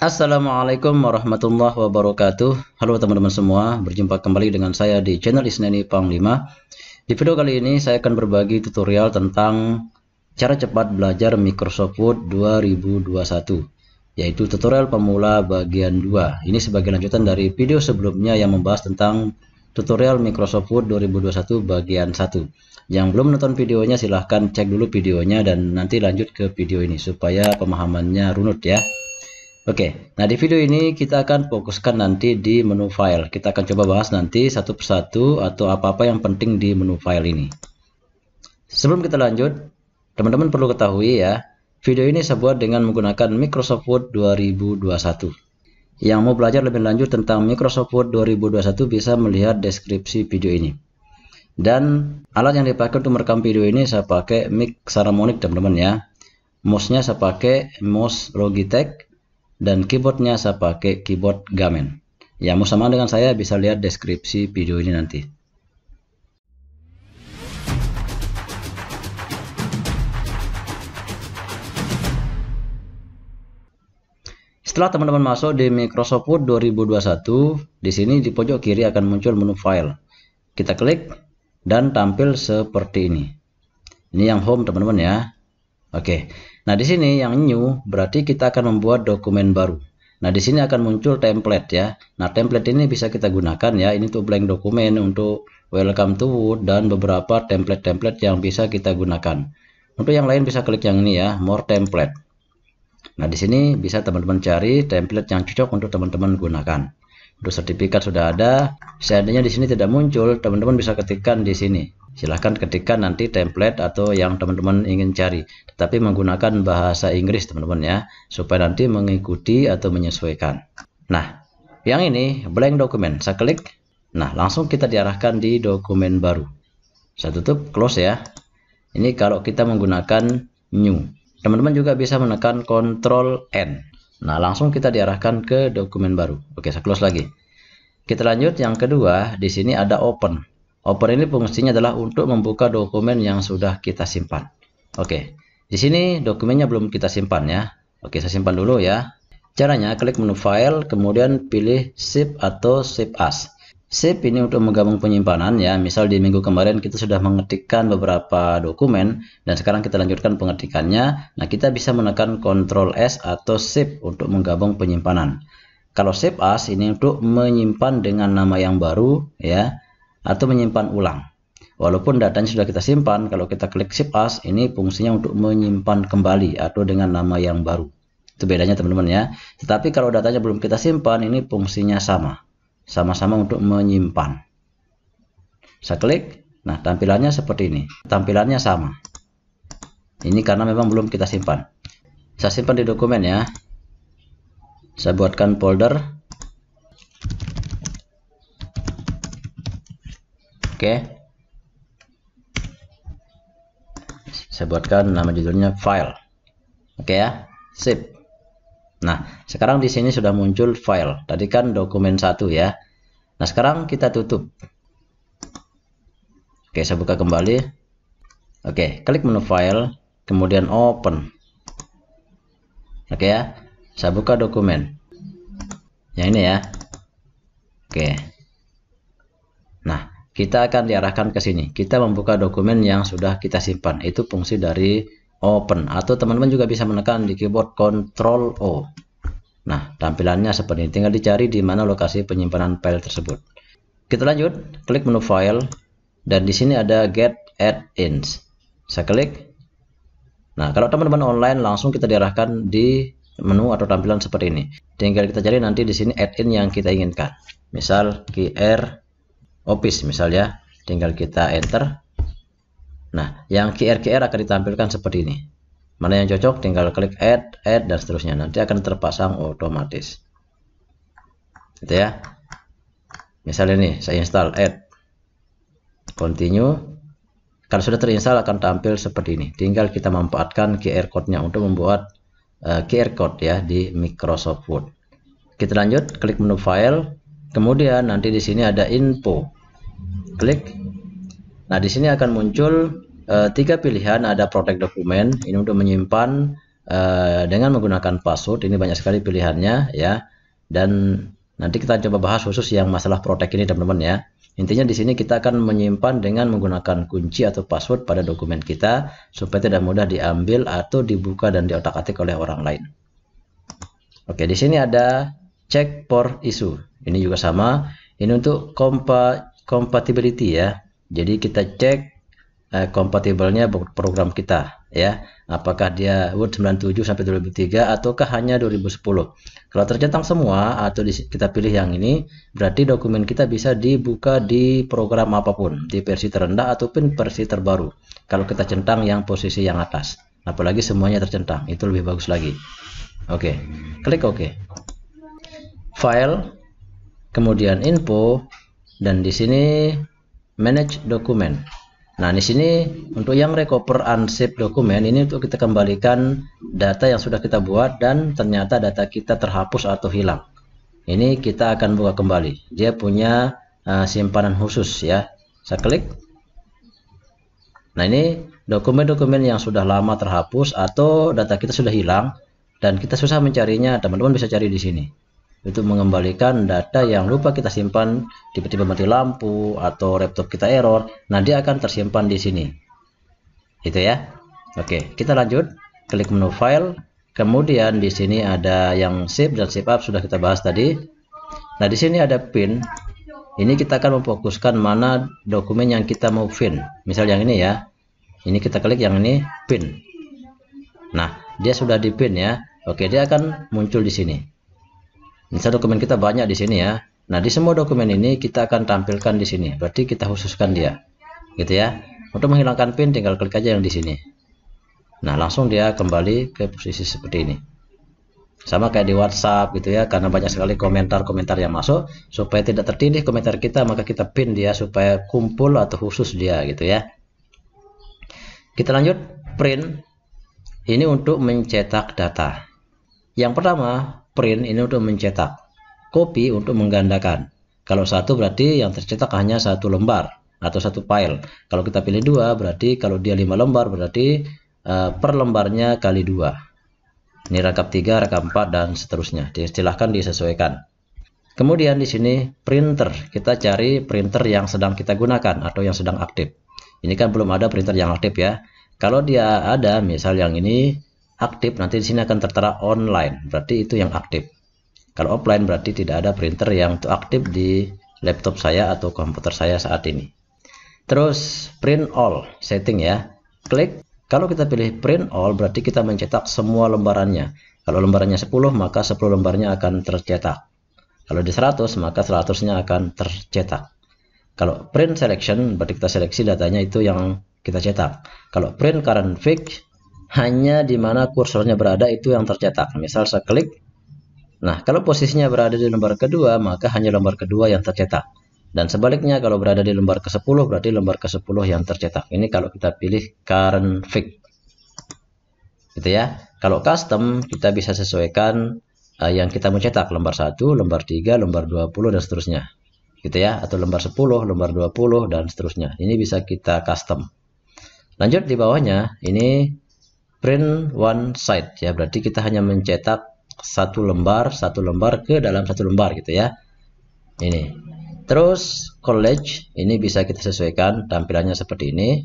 Assalamualaikum warahmatullahi wabarakatuh Halo teman-teman semua Berjumpa kembali dengan saya di channel Isneni Panglima Di video kali ini saya akan berbagi tutorial tentang Cara cepat belajar Microsoft Word 2021 Yaitu tutorial pemula bagian 2 Ini sebagai lanjutan dari video sebelumnya yang membahas tentang Tutorial Microsoft Word 2021 bagian 1 Yang belum menonton videonya silahkan cek dulu videonya Dan nanti lanjut ke video ini Supaya pemahamannya runut ya Oke, nah di video ini kita akan fokuskan nanti di menu file. Kita akan coba bahas nanti satu persatu atau apa-apa yang penting di menu file ini. Sebelum kita lanjut, teman-teman perlu ketahui ya, video ini saya buat dengan menggunakan Microsoft Word 2021. Yang mau belajar lebih lanjut tentang Microsoft Word 2021 bisa melihat deskripsi video ini. Dan alat yang dipakai untuk merekam video ini saya pakai mic Saramonic teman-teman ya. Mouse-nya saya pakai mouse Logitech dan keyboardnya saya pakai keyboard gamen yang mau sama dengan saya bisa lihat deskripsi video ini nanti Setelah teman-teman masuk di Microsoft Word 2021, di sini di pojok kiri akan muncul menu file. Kita klik dan tampil seperti ini. Ini yang home teman-teman ya. Oke. Nah, di sini yang new berarti kita akan membuat dokumen baru. Nah, di sini akan muncul template ya. Nah, template ini bisa kita gunakan ya. Ini tuh blank dokumen untuk welcome to Wood dan beberapa template-template yang bisa kita gunakan. Untuk yang lain bisa klik yang ini ya, more template. Nah, di sini bisa teman-teman cari template yang cocok untuk teman-teman gunakan. Untuk sertifikat sudah ada. Seandainya di sini tidak muncul, teman-teman bisa ketikkan di sini silahkan ketikkan nanti template atau yang teman-teman ingin cari tetapi menggunakan bahasa Inggris teman-teman ya supaya nanti mengikuti atau menyesuaikan nah yang ini blank dokumen saya klik nah langsung kita diarahkan di dokumen baru saya tutup close ya ini kalau kita menggunakan new teman-teman juga bisa menekan Ctrl N nah langsung kita diarahkan ke dokumen baru oke saya close lagi kita lanjut yang kedua di sini ada open Oper ini fungsinya adalah untuk membuka dokumen yang sudah kita simpan. Oke, di sini dokumennya belum kita simpan ya. Oke, saya simpan dulu ya. Caranya klik menu file, kemudian pilih save atau save as. Save ini untuk menggabung penyimpanan ya. Misal di minggu kemarin kita sudah mengetikkan beberapa dokumen dan sekarang kita lanjutkan pengetikannya. Nah, kita bisa menekan Ctrl S atau Save untuk menggabung penyimpanan. Kalau Save As ini untuk menyimpan dengan nama yang baru ya atau menyimpan ulang. Walaupun datanya sudah kita simpan, kalau kita klik Save, as, ini fungsinya untuk menyimpan kembali atau dengan nama yang baru. Itu bedanya teman-teman ya. Tetapi kalau datanya belum kita simpan, ini fungsinya sama. Sama-sama untuk menyimpan. Saya klik, nah tampilannya seperti ini. Tampilannya sama. Ini karena memang belum kita simpan. Saya simpan di dokumen ya. Saya buatkan folder Oke. Saya buatkan nama judulnya file. Oke ya. Sip. Nah, sekarang di sini sudah muncul file. Tadi kan dokumen satu ya. Nah, sekarang kita tutup. Oke, saya buka kembali. Oke, klik menu file, kemudian open. Oke ya. Saya buka dokumen. Yang ini ya. Oke. Nah, kita akan diarahkan ke sini. Kita membuka dokumen yang sudah kita simpan. Itu fungsi dari open. Atau teman-teman juga bisa menekan di keyboard Ctrl O. Nah, tampilannya seperti ini. Tinggal dicari di mana lokasi penyimpanan file tersebut. Kita lanjut, klik menu file dan di sini ada get add-ins. Saya klik. Nah, kalau teman-teman online langsung kita diarahkan di menu atau tampilan seperti ini. Tinggal kita cari nanti di sini add-in yang kita inginkan. Misal QR Office misalnya tinggal kita enter nah yang QR-QR akan ditampilkan seperti ini mana yang cocok tinggal klik add add dan seterusnya nanti akan terpasang otomatis gitu ya misalnya nih saya install add continue kalau sudah terinstall akan tampil seperti ini tinggal kita memanfaatkan QR code-nya untuk membuat uh, eh, QR code ya di Microsoft Word kita lanjut klik menu file Kemudian nanti di sini ada info. Klik. Nah, di sini akan muncul e, tiga pilihan ada protect dokumen, ini untuk menyimpan e, dengan menggunakan password. Ini banyak sekali pilihannya ya. Dan nanti kita coba bahas khusus yang masalah protect ini teman-teman ya. Intinya di sini kita akan menyimpan dengan menggunakan kunci atau password pada dokumen kita supaya tidak mudah diambil atau dibuka dan diotak-atik oleh orang lain. Oke, di sini ada check for issue. Ini juga sama. Ini untuk kompa compatibility ya. Jadi kita cek eh, kompatibelnya program kita ya apakah dia Word 97 sampai 2003 ataukah hanya 2010 kalau tercentang semua atau di, kita pilih yang ini berarti dokumen kita bisa dibuka di program apapun di versi terendah ataupun versi terbaru kalau kita centang yang posisi yang atas apalagi semuanya tercentang itu lebih bagus lagi oke okay. klik oke okay file, kemudian info, dan di sini manage dokumen. Nah, di sini untuk yang recover unsave dokumen ini untuk kita kembalikan data yang sudah kita buat dan ternyata data kita terhapus atau hilang. Ini kita akan buka kembali. Dia punya uh, simpanan khusus ya. Saya klik. Nah, ini dokumen-dokumen yang sudah lama terhapus atau data kita sudah hilang dan kita susah mencarinya. Teman-teman bisa cari di sini untuk mengembalikan data yang lupa kita simpan tiba-tiba mati lampu atau laptop kita error nah dia akan tersimpan di sini itu ya oke kita lanjut klik menu file kemudian di sini ada yang save dan save up sudah kita bahas tadi nah di sini ada pin ini kita akan memfokuskan mana dokumen yang kita mau pin misal yang ini ya ini kita klik yang ini pin nah dia sudah di pin ya oke dia akan muncul di sini Misal dokumen kita banyak di sini ya. Nah, di semua dokumen ini kita akan tampilkan di sini. Berarti kita khususkan dia. Gitu ya. Untuk menghilangkan pin tinggal klik aja yang di sini. Nah, langsung dia kembali ke posisi seperti ini. Sama kayak di WhatsApp gitu ya, karena banyak sekali komentar-komentar yang masuk, supaya tidak tertindih komentar kita, maka kita pin dia supaya kumpul atau khusus dia gitu ya. Kita lanjut print. Ini untuk mencetak data. Yang pertama, print ini untuk mencetak, copy untuk menggandakan. Kalau satu berarti yang tercetak hanya satu lembar atau satu file. Kalau kita pilih dua berarti kalau dia lima lembar berarti uh, per lembarnya kali dua. Ini rangkap tiga, rangkap empat dan seterusnya. Silahkan disesuaikan. Kemudian di sini printer, kita cari printer yang sedang kita gunakan atau yang sedang aktif. Ini kan belum ada printer yang aktif ya. Kalau dia ada, misal yang ini aktif nanti di sini akan tertera online berarti itu yang aktif kalau offline berarti tidak ada printer yang aktif di laptop saya atau komputer saya saat ini terus print all setting ya klik kalau kita pilih print all berarti kita mencetak semua lembarannya kalau lembarannya 10 maka 10 lembarnya akan tercetak kalau di 100 maka 100 nya akan tercetak kalau print selection berarti kita seleksi datanya itu yang kita cetak kalau print current fix hanya di mana kursornya berada itu yang tercetak. Misal saya klik. Nah, kalau posisinya berada di lembar kedua, maka hanya lembar kedua yang tercetak. Dan sebaliknya kalau berada di lembar ke-10 berarti lembar ke-10 yang tercetak. Ini kalau kita pilih current fix. Gitu ya. Kalau custom kita bisa sesuaikan uh, yang kita mencetak. lembar 1, lembar 3, lembar 20 dan seterusnya. Gitu ya, atau lembar 10, lembar 20 dan seterusnya. Ini bisa kita custom. Lanjut di bawahnya, ini print one side ya berarti kita hanya mencetak satu lembar satu lembar ke dalam satu lembar gitu ya ini terus college ini bisa kita sesuaikan tampilannya seperti ini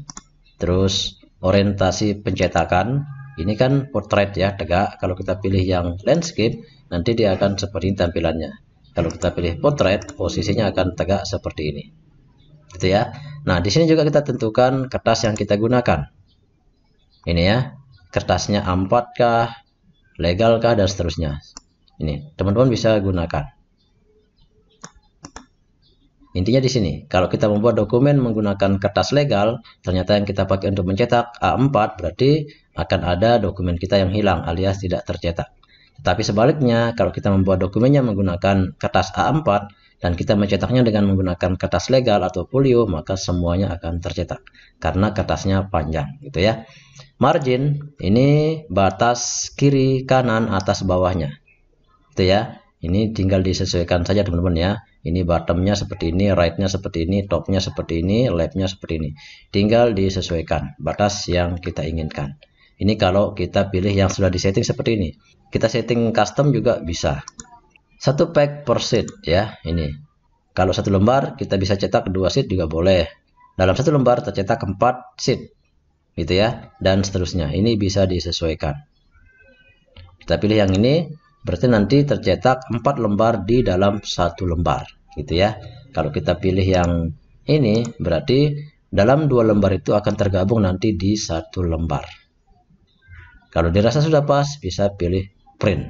terus orientasi pencetakan ini kan portrait ya tegak kalau kita pilih yang landscape nanti dia akan seperti ini tampilannya kalau kita pilih portrait posisinya akan tegak seperti ini gitu ya nah di sini juga kita tentukan kertas yang kita gunakan ini ya kertasnya A4 kah, legal kah dan seterusnya. Ini teman-teman bisa gunakan. Intinya di sini, kalau kita membuat dokumen menggunakan kertas legal, ternyata yang kita pakai untuk mencetak A4 berarti akan ada dokumen kita yang hilang alias tidak tercetak. Tetapi sebaliknya, kalau kita membuat dokumennya menggunakan kertas A4, dan kita mencetaknya dengan menggunakan kertas legal atau folio maka semuanya akan tercetak karena kertasnya panjang gitu ya margin ini batas kiri kanan atas bawahnya gitu ya ini tinggal disesuaikan saja teman-teman ya ini bottomnya seperti ini rightnya seperti ini topnya seperti ini leftnya seperti ini tinggal disesuaikan batas yang kita inginkan ini kalau kita pilih yang sudah disetting seperti ini kita setting custom juga bisa satu pack per sheet ya ini kalau satu lembar kita bisa cetak dua sheet juga boleh dalam satu lembar tercetak empat sheet gitu ya dan seterusnya ini bisa disesuaikan kita pilih yang ini berarti nanti tercetak empat lembar di dalam satu lembar gitu ya kalau kita pilih yang ini berarti dalam dua lembar itu akan tergabung nanti di satu lembar kalau dirasa sudah pas bisa pilih print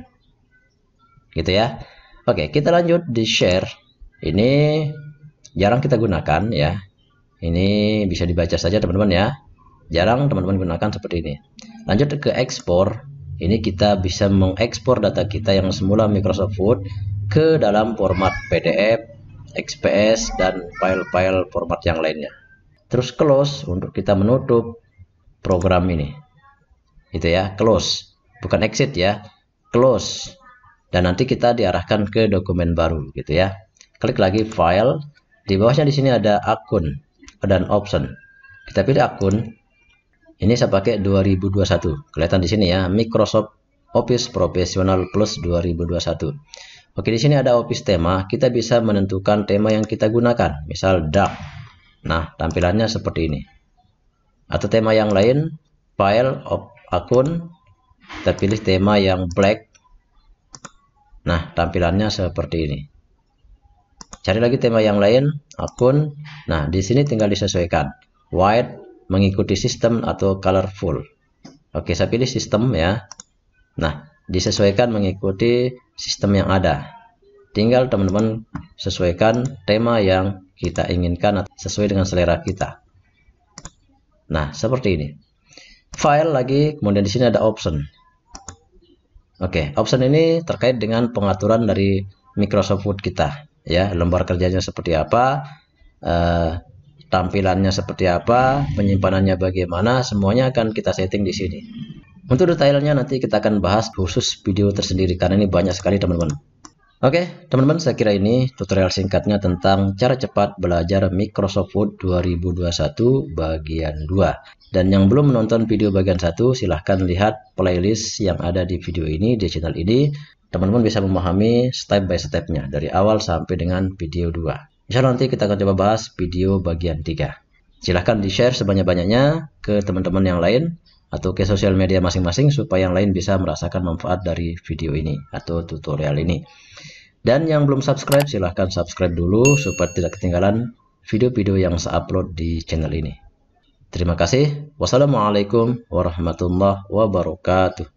gitu ya Oke, kita lanjut di share. Ini jarang kita gunakan ya. Ini bisa dibaca saja teman-teman ya. Jarang teman-teman gunakan seperti ini. Lanjut ke ekspor. Ini kita bisa mengekspor data kita yang semula Microsoft Word ke dalam format PDF, XPS, dan file-file format yang lainnya. Terus close untuk kita menutup program ini. Itu ya, close. Bukan exit ya, close dan nanti kita diarahkan ke dokumen baru gitu ya klik lagi file di bawahnya di sini ada akun dan option kita pilih akun ini saya pakai 2021 kelihatan di sini ya Microsoft Office Professional Plus 2021 Oke di sini ada Office tema kita bisa menentukan tema yang kita gunakan misal dark nah tampilannya seperti ini atau tema yang lain file of akun kita pilih tema yang black Nah, tampilannya seperti ini. Cari lagi tema yang lain, akun. Nah, di sini tinggal disesuaikan. White mengikuti sistem atau colorful. Oke, saya pilih sistem ya. Nah, disesuaikan mengikuti sistem yang ada. Tinggal teman-teman sesuaikan tema yang kita inginkan sesuai dengan selera kita. Nah, seperti ini. File lagi, kemudian di sini ada option. Oke, okay, option ini terkait dengan pengaturan dari Microsoft Word kita, ya, lembar kerjanya seperti apa, eh, tampilannya seperti apa, penyimpanannya bagaimana, semuanya akan kita setting di sini. Untuk detailnya nanti kita akan bahas khusus video tersendiri karena ini banyak sekali teman-teman. Oke, okay, teman-teman, saya kira ini tutorial singkatnya tentang cara cepat belajar Microsoft Word 2021 bagian 2. Dan yang belum menonton video bagian 1, silahkan lihat playlist yang ada di video ini, di channel ini. Teman-teman bisa memahami step by step-nya, dari awal sampai dengan video 2. Insya nanti kita akan coba bahas video bagian 3. Silahkan di-share sebanyak-banyaknya ke teman-teman yang lain atau ke sosial media masing-masing supaya yang lain bisa merasakan manfaat dari video ini atau tutorial ini. Dan yang belum subscribe silahkan subscribe dulu supaya tidak ketinggalan video-video yang saya upload di channel ini. Terima kasih. Wassalamualaikum warahmatullahi wabarakatuh.